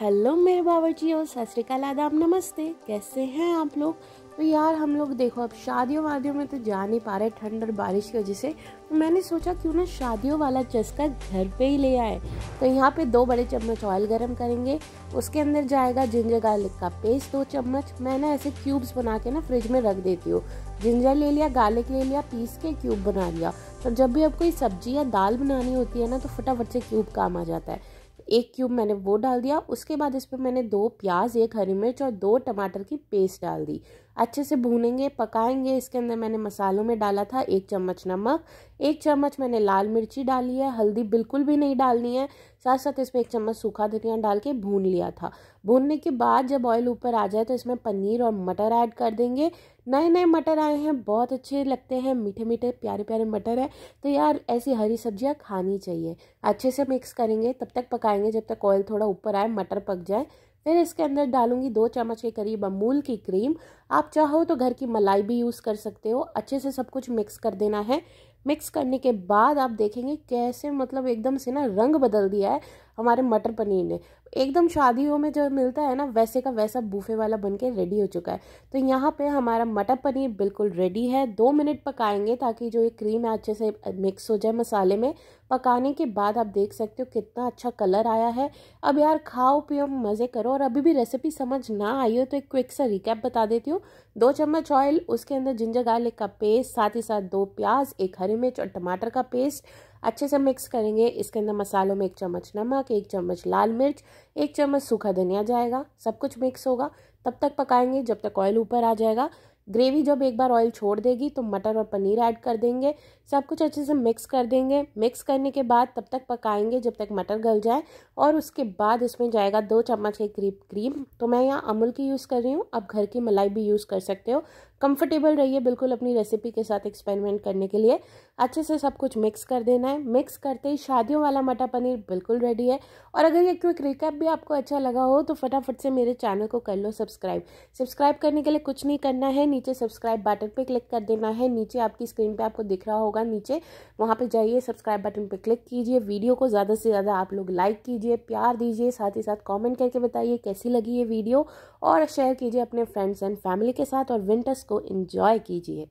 hello मेरे और सत श्रीकाल आदाब नमस्ते कैसे हैं आप लोग तो यार हम लोग देखो अब शादियों वादियों में तो जा नहीं पा रहे ठंड और बारिश की वजह से तो मैंने सोचा क्यों ना शादियों वाला चस्का घर पे ही ले आए तो यहाँ पे दो बड़े चम्मच ऑयल गरम करेंगे उसके अंदर जाएगा जिंजर गार्लिक का पेस्ट दो चम्मच मैंने ऐसे क्यूब्स बना के ना फ्रिज में रख देती हूँ जिंजर ले लिया गार्लिक ले लिया पीस के क्यूब बना लिया तो जब भी अब कोई सब्जी या दाल बनानी होती है ना तो फटाफट से क्यूब काम आ जाता है एक क्यूब मैंने वो डाल दिया उसके बाद इस पर मैंने दो प्याज एक हरी मिर्च और दो टमाटर की पेस्ट डाल दी अच्छे से भूनेंगे पकाएंगे इसके अंदर मैंने मसालों में डाला था एक चम्मच नमक एक चम्मच मैंने लाल मिर्ची डाली है हल्दी बिल्कुल भी नहीं डालनी है साथ साथ इसमें एक चम्मच सूखा धनिया डाल के भून लिया था भूनने के बाद जब ऑयल ऊपर आ जाए तो इसमें पनीर और मटर ऐड कर देंगे नए नए मटर आए हैं बहुत अच्छे लगते हैं मीठे मीठे प्यारे प्यारे मटर है तो यार ऐसी हरी सब्जियाँ खानी चाहिए अच्छे से मिक्स करेंगे तब तक पकाएंगे जब तक ऑयल थोड़ा ऊपर आए मटर पक जाए फिर इसके अंदर डालूंगी दो चम्मच के करीब अमूल की क्रीम आप चाहो तो घर की मलाई भी यूज़ कर सकते हो अच्छे से सब कुछ मिक्स कर देना है मिक्स करने के बाद आप देखेंगे कैसे मतलब एकदम से ना रंग बदल दिया है हमारे मटर पनीर ने एकदम शादियों में जो मिलता है ना वैसे का वैसा बूफे वाला बन के रेडी हो चुका है तो यहाँ पे हमारा मटर पनीर बिल्कुल रेडी है दो मिनट पकाएंगे ताकि जो ये क्रीम है अच्छे से मिक्स हो जाए मसाले में पकाने के बाद आप देख सकते हो कितना अच्छा कलर आया है अब यार खाओ पियो मज़े करो और अभी भी रेसिपी समझ ना आई हो तो एक क्विक सा रिकैप बता देती हूँ दो चम्मच ऑयल उसके अंदर जिंजर गार्लिक का पेस्ट साथ ही साथ दो प्याज एक हरी मिर्च और टमाटर का पेस्ट अच्छे से मिक्स करेंगे इसके अंदर मसालों में एक चम्मच नमक एक चम्मच लाल मिर्च एक चम्मच सूखा धनिया जाएगा सब कुछ मिक्स होगा तब तक पकाएंगे जब तक ऑयल ऊपर आ जाएगा ग्रेवी जब एक बार ऑयल छोड़ देगी तो मटर और पनीर ऐड कर देंगे सब कुछ अच्छे से मिक्स कर देंगे मिक्स करने के बाद तब तक पकाएंगे जब तक मटर गल जाए और उसके बाद इसमें जाएगा दो चम्मच के क्रीम तो मैं यहाँ अमूल की यूज़ कर रही हूँ आप घर की मलाई भी यूज़ कर सकते हो कंफर्टेबल रहिए बिल्कुल अपनी रेसिपी के साथ एक्सपेरिमेंट करने के लिए अच्छे से सब कुछ मिक्स कर देना है मिक्स करते ही शादियों वाला मटर पनीर बिल्कुल रेडी है और अगर ये क्विक रिकैप भी आपको अच्छा लगा हो तो फटाफट से मेरे चैनल को कर लो सब्सक्राइब सब्सक्राइब करने के लिए कुछ नहीं करना है नीचे सब्सक्राइब बटन पर क्लिक कर देना है नीचे आपकी स्क्रीन पर आपको दिख रहा होगा नीचे वहाँ पर जाइए सब्सक्राइब बटन पर क्लिक कीजिए वीडियो को ज़्यादा से ज़्यादा आप लोग लाइक कीजिए प्यार दीजिए साथ ही साथ कॉमेंट करके बताइए कैसी लगी ये वीडियो और शेयर कीजिए अपने फ्रेंड्स एंड फैमिली के साथ और विंटर्स को इन्जॉय कीजिए